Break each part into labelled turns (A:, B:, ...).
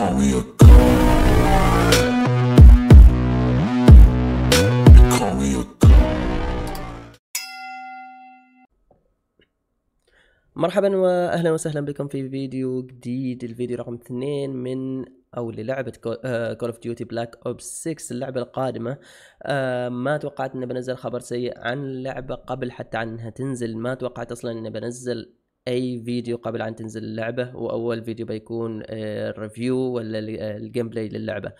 A: call me a مرحبا واهلا وسهلا بكم في فيديو جديد الفيديو رقم اثنين من او للعبه كول اوف ديوتي بلاك اوب 6 اللعبه القادمه آه ما توقعت اني بنزل خبر سيء عن اللعبه قبل حتى عنها تنزل ما توقعت اصلا اني بنزل اي فيديو قبل ان تنزل اللعبه واول فيديو بيكون الريفيو آه، ولا الجيم بلاي آه، للعبه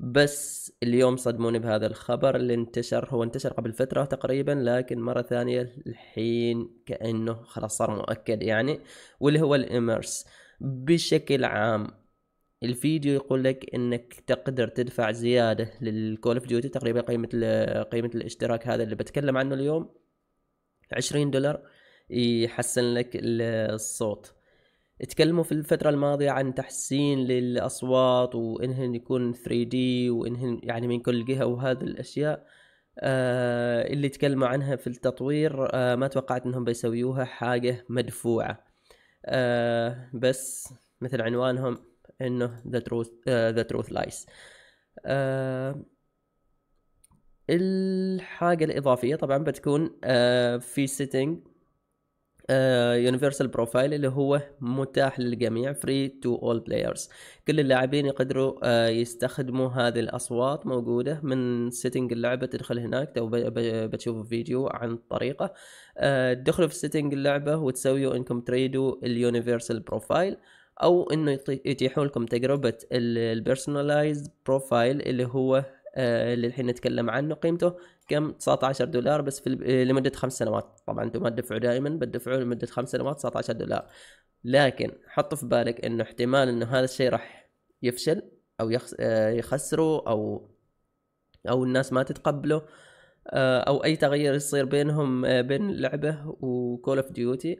A: بس اليوم صدموني بهذا الخبر اللي انتشر هو انتشر قبل فترة تقريبا لكن مرة ثانية الحين كأنه خلاص صار مؤكد يعني واللي هو الإمرس بشكل عام الفيديو يقول لك انك تقدر تدفع زيادة للكول اوف ديوتي تقريبا قيمة قيمة الاشتراك هذا اللي بتكلم عنه اليوم عشرين دولار يحسن لك الصوت تكلموا في الفترة الماضية عن تحسين للأصوات وإنهن يكون 3D وإنهن يعني من كل جهة وهذه الأشياء آه اللي تكلموا عنها في التطوير آه ما توقعت إنهم بيسويوها حاجة مدفوعة آه بس مثل عنوانهم إنه The Truth, uh, the truth Lies آه الحاجة الإضافية طبعا بتكون آه في سيتنج يونيفرسال آه، بروفايل اللي هو متاح للجميع فري تو اول بلايرز كل اللاعبين يقدروا uh, يستخدموا هذه الاصوات موجوده من سيتنج اللعبه تدخل هناك تو بتشوف فيديو عن الطريقه uh, آه، تدخلوا في سيتنج اللعبه وتسويوا انكم تريدوا اليونيفرسال بروفايل او انه يتيحوا لكم تجربه البيرسوناليز بروفايل اللي هو اللي الحين نتكلم عنه قيمته كم 19 دولار بس في إيه، لمده خمس سنوات طبعا انتم ما تدفعوا دائما بتدفعوا لمده خمس سنوات 19 دولار لكن حطوا في بالك انه احتمال انه هذا الشيء راح يفشل او آه، يخسروا او او الناس ما تتقبله آه، او اي تغيير يصير بينهم آه، بين اللعبه وكول اوف ديوتي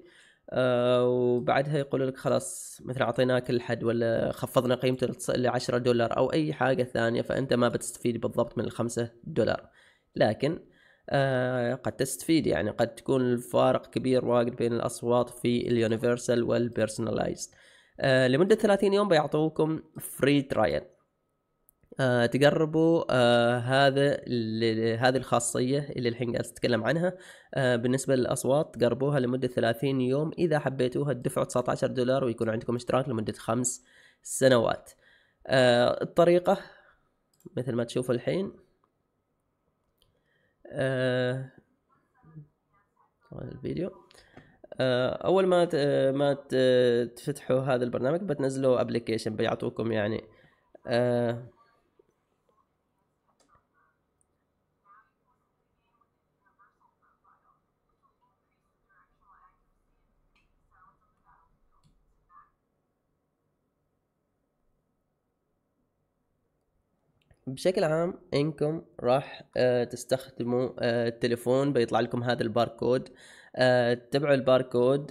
A: وبعدها يقولوا لك خلاص مثلا اعطيناك الحد ولا خفضنا قيمته ل 10 دولار او اي حاجه ثانيه فانت ما بتستفيد بالضبط من الخمسة دولار لكن آه، قد تستفيد يعني قد تكون الفارق كبير واجد بين الاصوات في اليونيفرسال والبيرسوناليزد آه، لمده 30 يوم بيعطوكم فري ترايل تقربوا تجربوا آه، هذا هذه الخاصيه اللي الحين قاعد اتكلم عنها بالنسبه للاصوات جربوها لمده 30 يوم اذا حبيتوها تدفعوا 19 دولار ويكون عندكم اشتراك لمده خمس سنوات الطريقه مثل ما تشوفوا الحين آه الفيديو آه اول ما ما تفتحوا هذا البرنامج بتنزلوا ابلكيشن بيعطوكم يعني آه بشكل عام انكم راح آه، تستخدموا آه، التليفون بيطلع لكم هذا الباركود آه، تتبعوا الباركود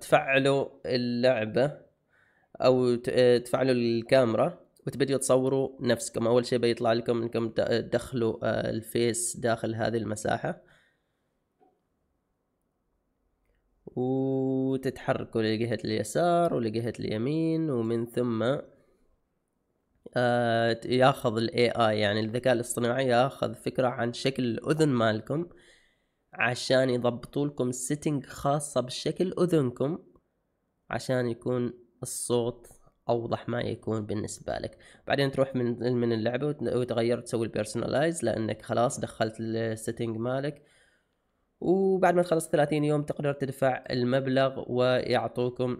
A: تفعلوا اللعبه او تفعلوا الكاميرا وتبدوا تصوروا نفسكم أول شيء بيطلع لكم إنكم تدخلوا الفيس داخل هذه المساحة وتتحركوا لجهة اليسار ولجهة اليمين ومن ثم آه، ياخذ الاي اي يعني الذكاء الاصطناعي ياخذ فكره عن شكل الاذن مالكم عشان يضبطوا لكم سيتنج خاصه بشكل اذنكم عشان يكون الصوت اوضح ما يكون بالنسبه لك بعدين تروح من من اللعبه وتغير تسوي البيرسونلايز لانك خلاص دخلت السيتنج مالك وبعد ما تخلص 30 يوم تقدر تدفع المبلغ ويعطوكم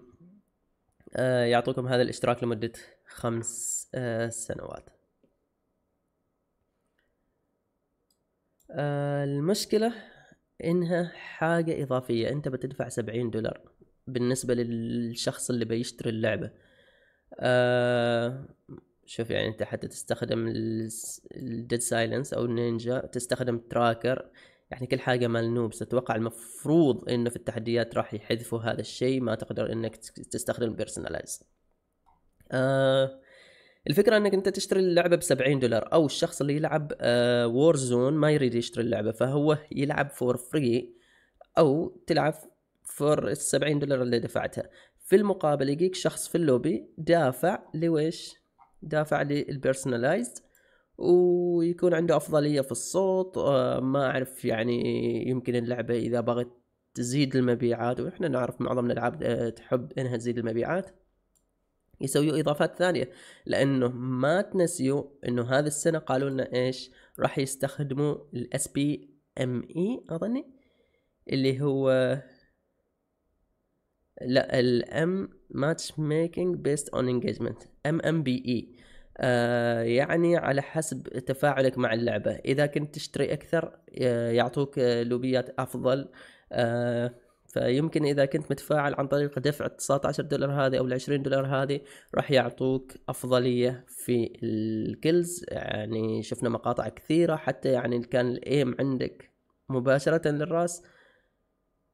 A: آه، يعطوكم هذا الاشتراك لمدة خمس آه، سنوات آه، المشكلة انها حاجة اضافية انت بتدفع سبعين دولار بالنسبة للشخص اللي بيشتري اللعبة شوف يعني انت حتى تستخدم الديد سايلنس او النينجا تستخدم تراكر يعني كل حاجة مال نوبس اتوقع المفروض انه في التحديات راح يحذفوا هذا الشيء ما تقدر انك تستخدم بيرسوناليز آه الفكرة انك انت تشتري اللعبة بسبعين دولار او الشخص اللي يلعب آه وور زون ما يريد يشتري اللعبة فهو يلعب فور فري او تلعب فور السبعين دولار اللي دفعتها في المقابل يجيك شخص في اللوبي دافع لويش دافع للبيرسوناليزد ويكون عنده افضليه في الصوت آه، ما اعرف يعني يمكن اللعبه اذا بغت تزيد المبيعات واحنا نعرف معظم الالعاب آه، تحب انها تزيد المبيعات يسويوا اضافات ثانيه لانه ما تنسيوا انه هذه السنه قالوا لنا ايش راح يستخدموا الاس بي ام اي اظني اللي هو لا الام ماتش ميكينج بيست اون انجيجمنت ام ام بي اي آه، يعني على حسب تفاعلك مع اللعبة إذا كنت تشتري أكثر آه، يعطوك لوبيات أفضل آه، فيمكن إذا كنت متفاعل عن طريق دفع 19 دولار هذه أو 20 دولار هذه راح يعطوك أفضلية في الكلز يعني شفنا مقاطع كثيرة حتى يعني كان الإيم عندك مباشرة للراس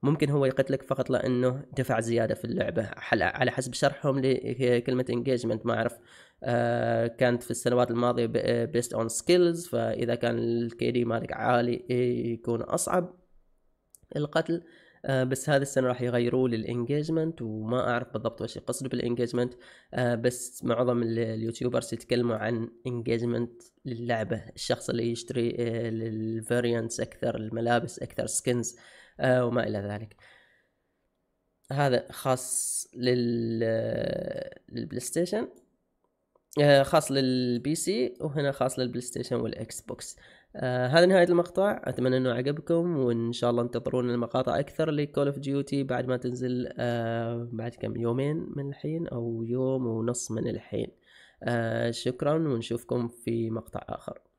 A: ممكن هو يقتلك فقط لانه دفع زياده في اللعبه على حسب شرحهم لكلمه انجيجمنت ما اعرف آه، كانت في السنوات الماضية بيست اون سكيلز فإذا كان الكي دي مالك عالي إيه، يكون أصعب القتل آه، بس هذا السنه راح يغيروه للانجيجمنت وما اعرف بالضبط وش يقصد بالانجيجمنت آه، بس معظم اليوتيوبرز يتكلموا عن انجيجمنت للعبه الشخص اللي يشتري آه الفاريانتس اكثر الملابس اكثر سكنز وما الى ذلك هذا خاص لل للبلاي ستيشن آه، خاص للبي سي وهنا خاص للبلاي ستيشن والاكس بوكس آه هذا نهاية المقطع أتمنى أنه عجبكم وإن شاء الله انتظرون المقاطع أكثر لكول أوف ديوتي بعد ما تنزل آه بعد كم يومين من الحين أو يوم ونص من الحين آه شكرا ونشوفكم في مقطع آخر